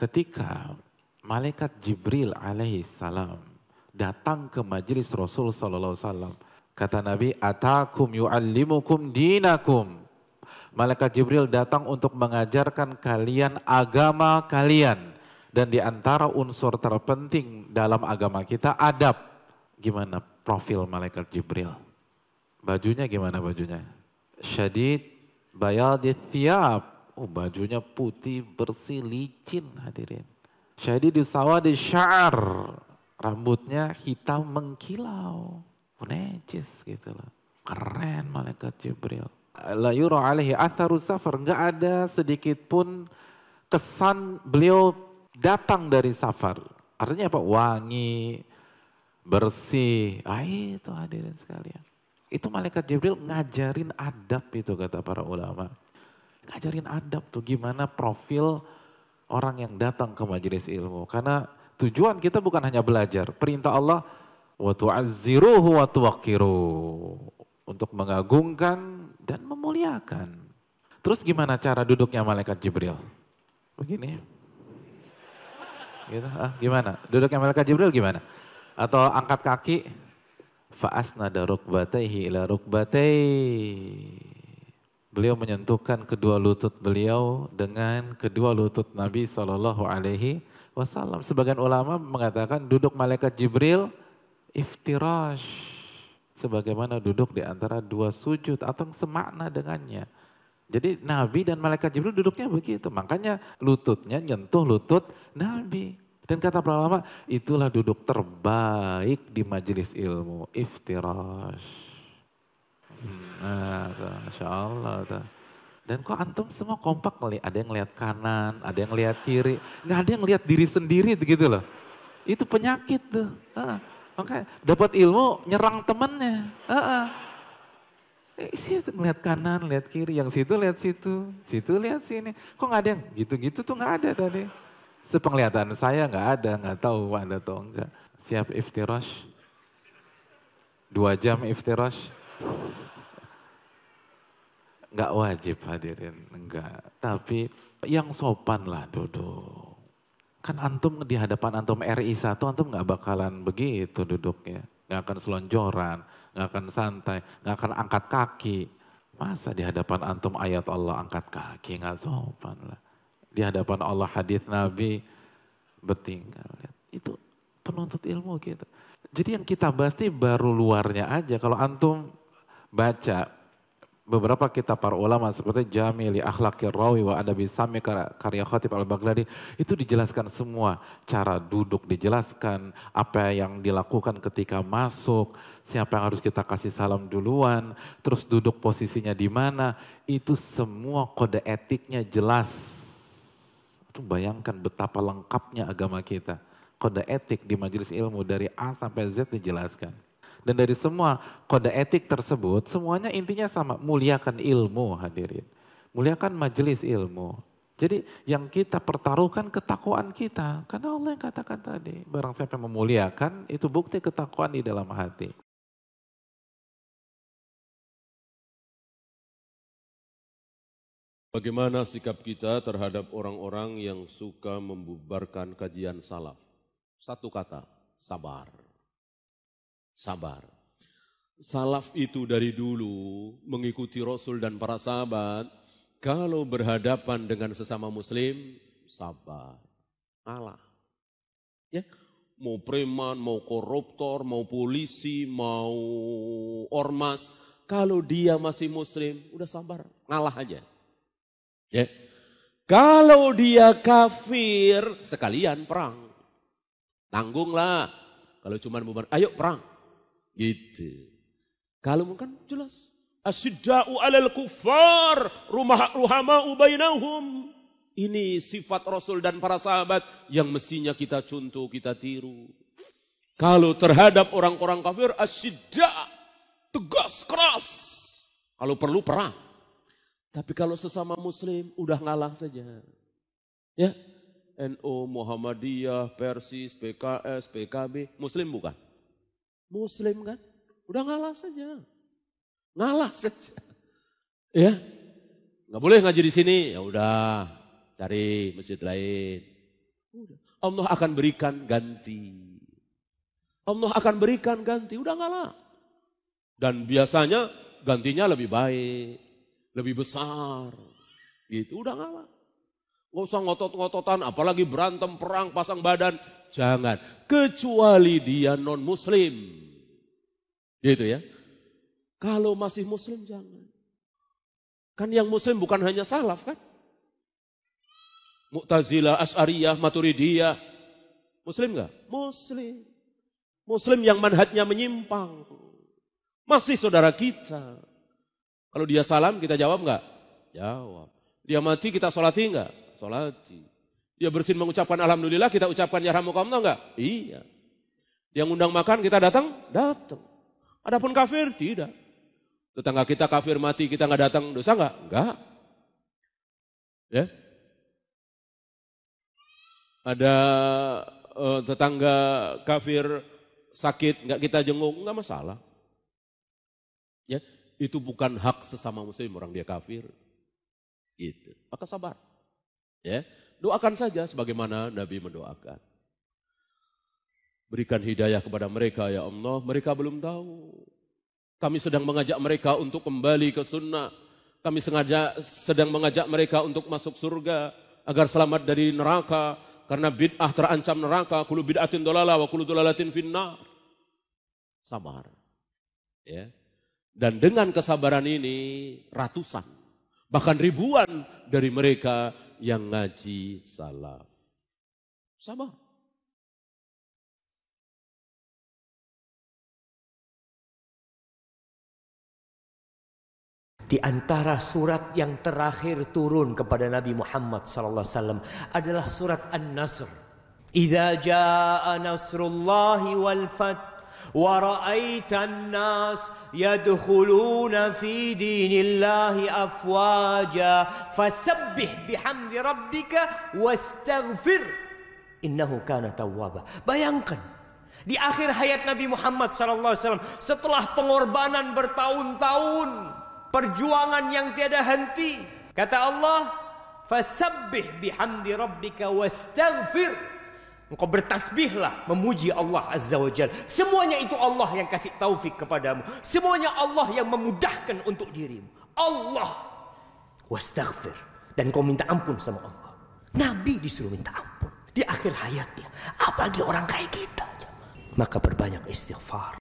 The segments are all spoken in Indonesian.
ketika malaikat Jibril alaihi salam datang ke majelis Rasul sallallahu salam Kata Nabi, "Atakum yuallimukum dinakum." Malaikat Jibril datang untuk mengajarkan kalian agama kalian. Dan di antara unsur terpenting dalam agama kita adab. Gimana profil malaikat Jibril? Bajunya gimana bajunya? Syadid bayadith thiyab Oh bajunya putih, bersih, licin hadirin. Syahidi di sawah di syar. Rambutnya hitam mengkilau. Necis gitu loh. Keren malaikat Jibril. La yuro alaihi atharu safar. Nggak ada sedikit pun kesan beliau datang dari safar. Artinya apa? Wangi, bersih. Ah itu hadirin sekalian. Itu malaikat Jibril ngajarin adab itu kata para ulama ngajarin adab tuh gimana profil orang yang datang ke majelis ilmu. Karena tujuan kita bukan hanya belajar. Perintah Allah wa tu'azziruhu wa tuwakiru. Untuk mengagungkan dan memuliakan. Terus gimana cara duduknya malaikat Jibril? Begini. Gitu, ah, gimana? Duduknya malaikat Jibril gimana? Atau angkat kaki? Fa'asnada rukbataihi ila batehi beliau menyentuhkan kedua lutut beliau dengan kedua lutut Nabi Shallallahu Alaihi Wasallam. Sebagian ulama mengatakan duduk malaikat Jibril iftirash sebagaimana duduk di antara dua sujud atau semakna dengannya. Jadi Nabi dan malaikat Jibril duduknya begitu. Makanya lututnya nyentuh lutut Nabi. Dan kata para ulama, itulah duduk terbaik di majelis ilmu, iftirash. Nah, Masya Allah tuh. Dan kok antum semua kompak kali, ada yang lihat kanan, ada yang lihat kiri, nggak ada yang lihat diri sendiri gitu loh. Itu penyakit tuh. Uh, makanya dapat ilmu nyerang temennya. Eh, sih lihat kanan, lihat kiri, yang situ lihat situ, situ lihat sini. Kok nggak ada yang gitu-gitu tuh nggak ada tadi. Sepenglihatan saya nggak ada, nggak tahu ada atau enggak. Siap iftirash? Dua jam iftirash? nggak wajib hadirin, enggak. Tapi yang sopan lah duduk. Kan antum di hadapan antum RI satu antum nggak bakalan begitu duduknya. Nggak akan selonjoran, nggak akan santai, nggak akan angkat kaki. Masa di hadapan antum ayat Allah angkat kaki, nggak sopan lah. Di hadapan Allah hadis Nabi bertinggal. Itu penuntut ilmu gitu. Jadi yang kita bahas ini baru luarnya aja. Kalau antum baca beberapa kitab para ulama seperti Jamili, Akhlaqir Rawi wa Adabi Sami karya Khatib Al-Baghdadi itu dijelaskan semua cara duduk dijelaskan, apa yang dilakukan ketika masuk, siapa yang harus kita kasih salam duluan, terus duduk posisinya di mana, itu semua kode etiknya jelas. Itu bayangkan betapa lengkapnya agama kita. Kode etik di majelis ilmu dari A sampai Z dijelaskan. Dan dari semua kode etik tersebut, semuanya intinya sama, muliakan ilmu hadirin. Muliakan majelis ilmu. Jadi yang kita pertaruhkan ketakuan kita. Karena Allah yang katakan tadi, barang siapa yang memuliakan, itu bukti ketakuan di dalam hati. Bagaimana sikap kita terhadap orang-orang yang suka membubarkan kajian salaf? Satu kata, sabar sabar. Salaf itu dari dulu mengikuti Rasul dan para sahabat. Kalau berhadapan dengan sesama Muslim, sabar, Allah. Ya, mau preman, mau koruptor, mau polisi, mau ormas, kalau dia masih Muslim, udah sabar, ngalah aja. Ya, kalau dia kafir, sekalian perang. Tanggunglah. Kalau cuma beban, ayo perang. Gitu. Kalau mungkin jelas. Asidda'u alal kufar rumah ruhama ubainahum. Ini sifat Rasul dan para sahabat yang mestinya kita contoh, kita tiru. Kalau terhadap orang-orang kafir, asidda, tegas, keras. Kalau perlu perang. Tapi kalau sesama muslim, udah ngalah saja. Ya, NU, NO, Muhammadiyah, Persis, PKS, PKB, muslim bukan? Muslim kan? Udah ngalah saja. Ngalah saja. Ya. Nggak boleh ngaji di sini. Ya udah, cari masjid lain. Udah. Allah akan berikan ganti. Allah akan berikan ganti. Udah ngalah. Dan biasanya gantinya lebih baik, lebih besar. Gitu, udah ngalah. Nggak usah ngotot-ngototan, apalagi berantem, perang, pasang badan. Jangan. Kecuali dia non-muslim. Gitu ya. Kalau masih muslim jangan. Kan yang muslim bukan hanya salaf kan? Mu'tazilah, As'ariyah, Maturidiyah. Muslim nggak? Muslim. Muslim yang manhatnya menyimpang. Masih saudara kita. Kalau dia salam kita jawab nggak? Jawab. Dia mati kita sholati nggak? Salati. Dia bersin mengucapkan Alhamdulillah, kita ucapkan ya tau enggak? Iya. Dia ngundang makan, kita datang? Datang. Adapun kafir, tidak. Tetangga kita kafir mati, kita nggak datang, dosa nggak? Enggak. Ya. Ada uh, tetangga kafir sakit, nggak kita jenguk, nggak masalah. Ya, itu bukan hak sesama muslim orang dia kafir. Gitu. Maka sabar. Ya, doakan saja sebagaimana Nabi mendoakan. Berikan hidayah kepada mereka ya Allah, mereka belum tahu. Kami sedang mengajak mereka untuk kembali ke sunnah. Kami sengaja sedang mengajak mereka untuk masuk surga agar selamat dari neraka karena bid'ah terancam neraka, kullu bid'atin dolala wa kullu dolalatin finnar. Sabar. Ya. Dan dengan kesabaran ini ratusan bahkan ribuan dari mereka yang ngaji salaf. Sama. Di antara surat yang terakhir turun kepada Nabi Muhammad sallallahu alaihi wasallam adalah surat An-Nasr. Idza jaa nasrullahi wal fath ورأيت الناس يدخلون في دين الله أفواجا فسبح بحمد ربك واستغفر إنه كان توابا بيانكن Di akhir hayat Nabi Muhammad SAW setelah pengorbanan bertahun-tahun, perjuangan yang tiada henti, kata Allah, "Fasabbih bihamdi rabbika wastaghfir." Engkau bertasbihlah memuji Allah Azza wa Jal. Semuanya itu Allah yang kasih taufik kepadamu. Semuanya Allah yang memudahkan untuk dirimu. Allah. Wastaghfir. Dan kau minta ampun sama Allah. Nabi disuruh minta ampun. Di akhir hayatnya. Apalagi orang kayak kita. Maka berbanyak istighfar.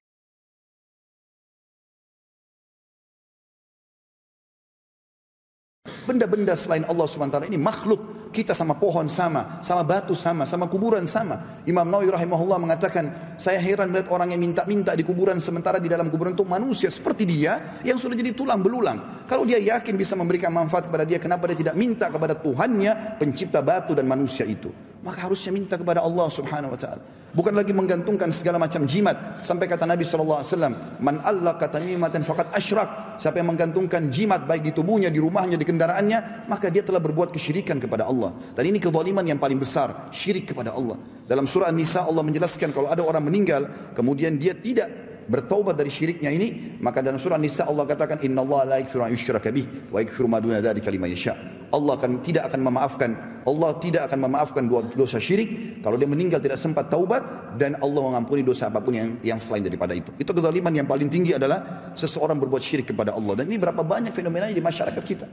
Benda-benda selain Allah SWT ini makhluk. Kita sama pohon sama, sama batu sama, sama kuburan sama. Imam Nawawi rahimahullah mengatakan, saya heran melihat orang yang minta-minta di kuburan sementara di dalam kuburan itu manusia seperti dia yang sudah jadi tulang belulang. Kalau dia yakin bisa memberikan manfaat kepada dia, kenapa dia tidak minta kepada Tuhannya pencipta batu dan manusia itu? maka harusnya minta kepada Allah Subhanahu wa taala. Bukan lagi menggantungkan segala macam jimat sampai kata Nabi sallallahu alaihi wasallam, "Man allaka tanimatan faqad asyrak." Siapa yang menggantungkan jimat baik di tubuhnya, di rumahnya, di kendaraannya, maka dia telah berbuat kesyirikan kepada Allah. Dan ini kezaliman yang paling besar, syirik kepada Allah. Dalam surah An-Nisa Allah menjelaskan kalau ada orang meninggal kemudian dia tidak bertaubat dari syiriknya ini maka dalam surah Nisa Allah katakan Allah la yaghfiru an yushraka bih wa yaghfiru ma duna dzalika liman yasha Allah akan tidak akan memaafkan. Allah tidak akan memaafkan dua dosa syirik kalau dia meninggal tidak sempat taubat dan Allah mengampuni dosa apapun yang yang selain daripada itu. Itu kezaliman yang paling tinggi adalah seseorang berbuat syirik kepada Allah dan ini berapa banyak fenomena di masyarakat kita.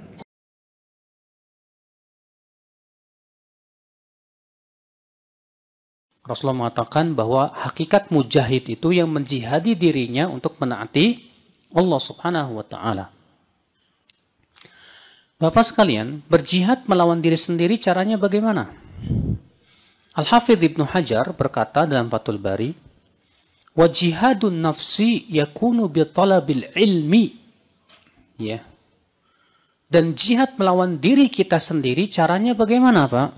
Rasulullah mengatakan bahwa hakikat mujahid itu yang menjihadi dirinya untuk menaati Allah Subhanahu wa taala. Bapak sekalian, berjihad melawan diri sendiri caranya bagaimana? Al-Hafidh Ibnu Hajar berkata dalam Fathul Bari, "Wajihadun nafsi yakunu bi talabil ilmi." Ya. Dan jihad melawan diri kita sendiri caranya bagaimana, Pak?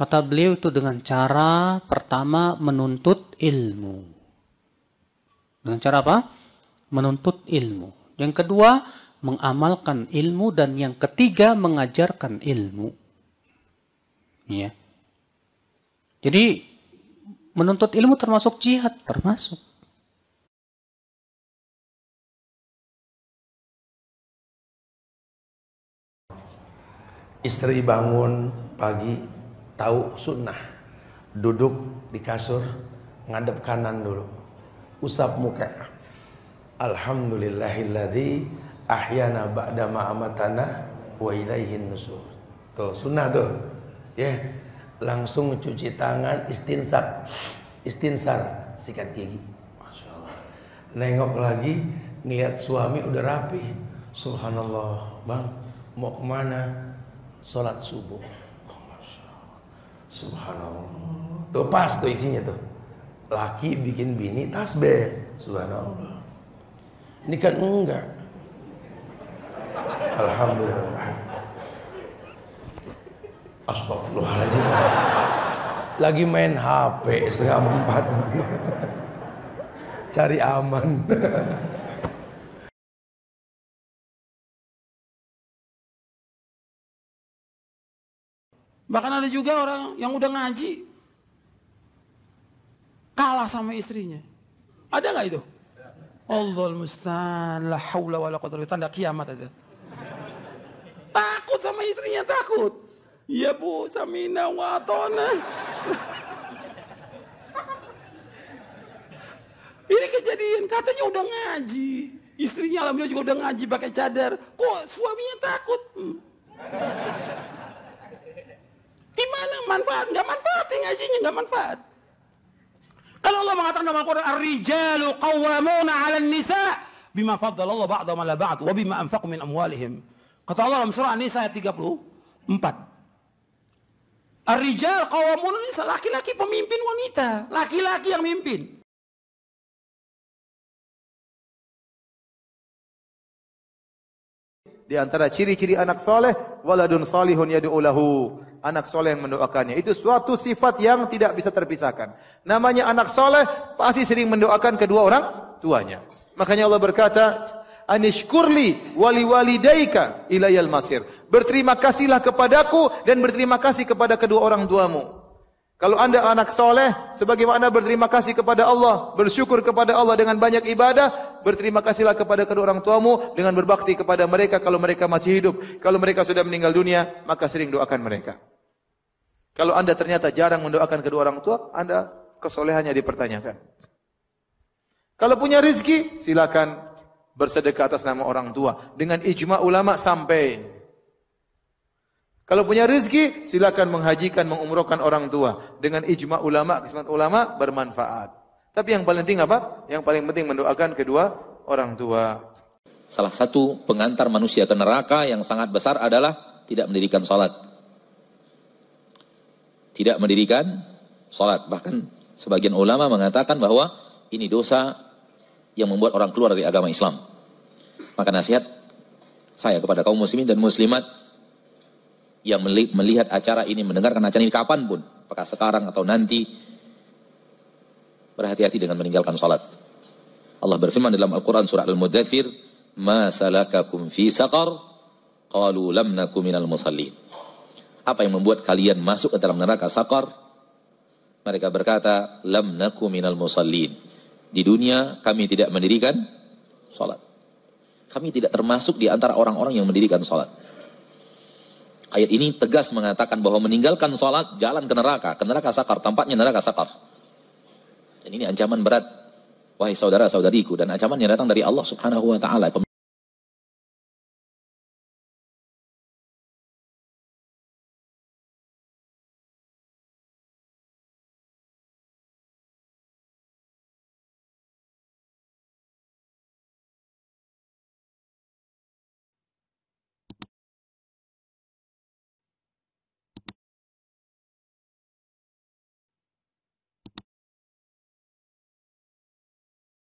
Kata beliau itu dengan cara pertama menuntut ilmu. Dengan cara apa? Menuntut ilmu. Yang kedua, mengamalkan ilmu dan yang ketiga mengajarkan ilmu. Ya. Jadi menuntut ilmu termasuk jihad, termasuk. Istri bangun pagi tahu sunnah, duduk di kasur, ngadep kanan dulu, usap muka. Alhamdulillahilladzi ahyana ba'da ma'amatana wa ilaihin nusur. Tuh, sunnah tuh. Ya. Yeah. Langsung cuci tangan istinsar. Istinsar, sikat gigi. Masya Allah. Nengok lagi, ngeliat suami udah rapi. Subhanallah, bang, mau kemana? Sholat subuh. Oh, Masya Allah. Subhanallah. Tuh pas tuh isinya tuh. Laki bikin bini tasbih. Subhanallah. Ini kan enggak. Alhamdulillah. Astagfirullahaladzim. Lagi main HP setengah empat. Cari aman. Bahkan ada juga orang yang udah ngaji kalah sama istrinya. Ada nggak itu? Allah mustahil, la haula wala quwwata tanda kiamat ada istrinya takut. Iya bu, samina watona. Ini kejadian, katanya udah ngaji. Istrinya alhamdulillah juga udah ngaji pakai cadar. Kok suaminya takut? Hmm. Gimana manfaat? Gak manfaat ya ngajinya, gak manfaat. Kalau Allah mengatakan dalam Al-Quran, Ar-rijalu qawwamuna ala nisa bima Allah ba'da mala ba'd wa bima anfaqu min amwalihim. Kata Allah dalam surah nisa ayat 34. Ar-rijal qawamun nisa, laki-laki pemimpin wanita, laki-laki yang mimpin. Di antara ciri-ciri anak soleh, waladun solihun yadu'ulahu. Anak soleh yang mendoakannya. Itu suatu sifat yang tidak bisa terpisahkan. Namanya anak soleh, pasti sering mendoakan kedua orang tuanya. Makanya Allah berkata, anishkurli wali walidaika ilayal masir. Berterima kasihlah kepadaku dan berterima kasih kepada kedua orang tuamu. Kalau anda anak soleh, sebagaimana berterima kasih kepada Allah, bersyukur kepada Allah dengan banyak ibadah, berterima kasihlah kepada kedua orang tuamu dengan berbakti kepada mereka kalau mereka masih hidup. Kalau mereka sudah meninggal dunia, maka sering doakan mereka. Kalau anda ternyata jarang mendoakan kedua orang tua, anda kesolehannya dipertanyakan. Kalau punya rizki, silakan bersedekah atas nama orang tua dengan ijma ulama sampai kalau punya rezeki silakan menghajikan mengumrohkan orang tua dengan ijma ulama kesempatan ulama bermanfaat tapi yang paling penting apa yang paling penting mendoakan kedua orang tua salah satu pengantar manusia ke neraka yang sangat besar adalah tidak mendirikan salat tidak mendirikan salat bahkan sebagian ulama mengatakan bahwa ini dosa yang membuat orang keluar dari agama Islam. Maka nasihat saya kepada kaum muslimin dan muslimat yang melihat acara ini, mendengarkan acara ini kapanpun, apakah sekarang atau nanti, berhati-hati dengan meninggalkan sholat. Allah berfirman dalam Al-Quran surah Al-Mudathir, Ma salakakum fi saqar, qalu lamnaku minal musallin. Apa yang membuat kalian masuk ke dalam neraka sakar? Mereka berkata, lam naku minal musallin di dunia kami tidak mendirikan sholat. Kami tidak termasuk di antara orang-orang yang mendirikan sholat. Ayat ini tegas mengatakan bahwa meninggalkan sholat jalan ke neraka. Ke neraka sakar, tempatnya neraka sakar. Dan ini ancaman berat. Wahai saudara saudariku dan ancamannya datang dari Allah subhanahu wa ta'ala.